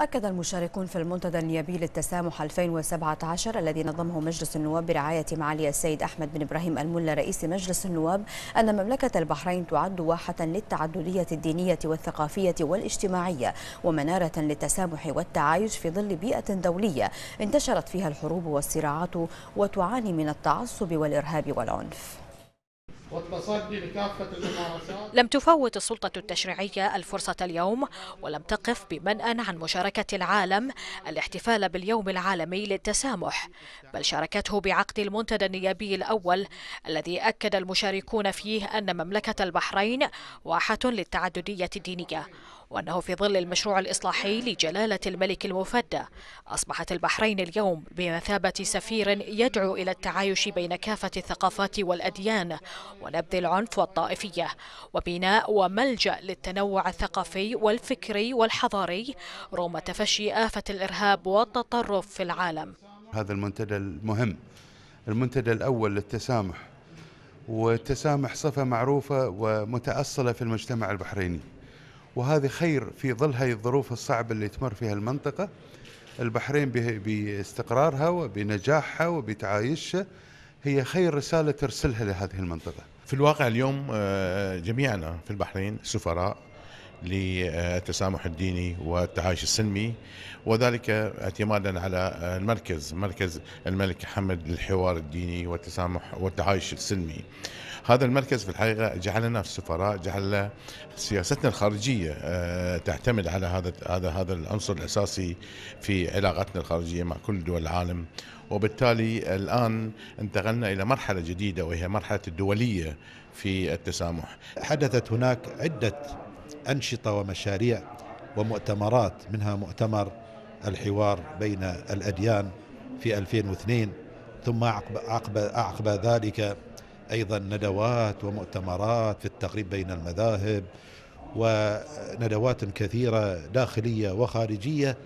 أكد المشاركون في المنتدى النيابي للتسامح 2017 الذي نظمه مجلس النواب برعاية معالي السيد أحمد بن إبراهيم الملا رئيس مجلس النواب أن مملكة البحرين تعد واحة للتعددية الدينية والثقافية والاجتماعية ومنارة للتسامح والتعايش في ظل بيئة دولية انتشرت فيها الحروب والصراعات وتعاني من التعصب والإرهاب والعنف والتصدي لكافة الممارسات لم تفوت السلطة التشريعية الفرصة اليوم ولم تقف بمنأى عن مشاركة العالم الاحتفال باليوم العالمي للتسامح بل شاركته بعقد المنتدى النيابي الأول الذي أكد المشاركون فيه أن مملكة البحرين واحة للتعددية الدينية وأنه في ظل المشروع الإصلاحي لجلالة الملك المفدى أصبحت البحرين اليوم بمثابة سفير يدعو إلى التعايش بين كافة الثقافات والأديان ونبذ العنف والطائفية وبناء وملجأ للتنوع الثقافي والفكري والحضاري رغم تفشي آفة الإرهاب والتطرف في العالم هذا المنتدى المهم المنتدى الأول للتسامح والتسامح صفة معروفة ومتأصلة في المجتمع البحريني وهذا خير في ظل هذه الظروف الصعبة اللي تمر فيها المنطقة البحرين باستقرارها وبنجاحها وبتعايشها هي خير رسالة ترسلها لهذه المنطقة في الواقع اليوم آه، جميعنا في البحرين سفراء للتسامح الديني والتعايش السلمي وذلك اعتمادا على المركز مركز الملك حمد للحوار الديني والتسامح والتعايش السلمي هذا المركز في الحقيقة جعلنا في السفراء جعل سياستنا الخارجية آه، تعتمد على هذا هذا هذا العنصر الأساسي في علاقتنا الخارجية مع كل دول العالم وبالتالي الآن انتقلنا إلى مرحلة جديدة وهي مرحلة الدولية في التسامح حدثت هناك عدة أنشطة ومشاريع ومؤتمرات منها مؤتمر الحوار بين الأديان في 2002 ثم عقب, عقب, عقب ذلك أيضا ندوات ومؤتمرات في التقريب بين المذاهب وندوات كثيرة داخلية وخارجية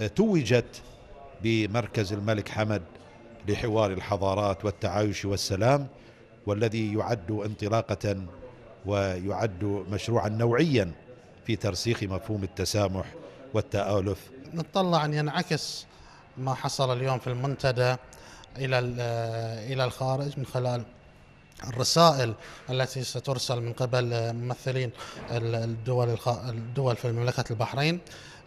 آه، توجت بمركز الملك حمد لحوار الحضارات والتعايش والسلام والذي يعد انطلاقة ويعد مشروعا نوعيا في ترسيخ مفهوم التسامح والتآلف نتطلع أن ينعكس ما حصل اليوم في المنتدى إلى إلى الخارج من خلال الرسائل التي سترسل من قبل ممثلين الدول الدول في مملكة البحرين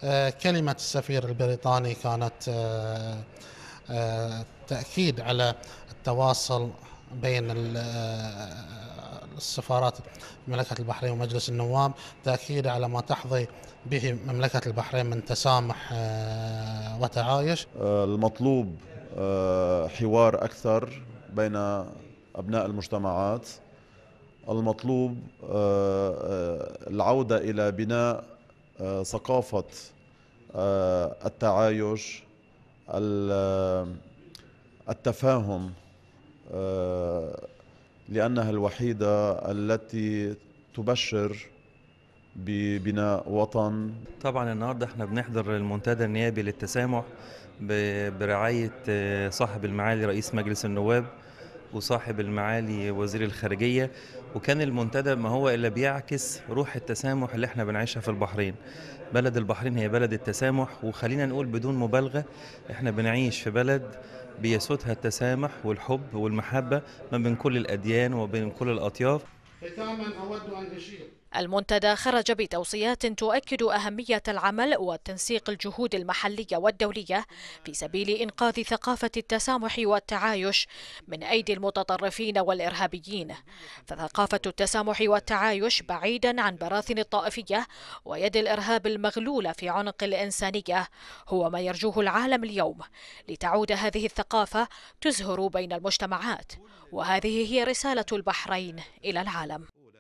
آه، كلمة السفير البريطاني كانت آه، آه، تأكيد على التواصل بين السفارات مملكة البحرين ومجلس النواب تأكيد على ما تحظي به مملكة البحرين من تسامح آه، وتعايش آه، المطلوب آه، حوار أكثر بين أبناء المجتمعات المطلوب العودة إلى بناء ثقافة التعايش التفاهم لأنها الوحيدة التي تبشر ببناء وطن طبعا النهارده احنا بنحضر المنتدى النيابي للتسامح برعايه آه، صاحب المعالي رئيس مجلس النواب وصاحب المعالي وزير الخارجية وكان المنتدى ما هو إلا بيعكس روح التسامح اللي احنا بنعيشها في البحرين بلد البحرين هي بلد التسامح وخلينا نقول بدون مبالغة احنا بنعيش في بلد بيسودها التسامح والحب والمحبة ما بين كل الأديان وبين كل الأطياف ختاما أود أن أشير المنتدى خرج بتوصيات تؤكد أهمية العمل وتنسيق الجهود المحلية والدولية في سبيل إنقاذ ثقافة التسامح والتعايش من أيدي المتطرفين والإرهابيين فثقافة التسامح والتعايش بعيدا عن براثن الطائفية ويد الإرهاب المغلولة في عنق الإنسانية هو ما يرجوه العالم اليوم لتعود هذه الثقافة تزهر بين المجتمعات وهذه هي رسالة البحرين إلى العالم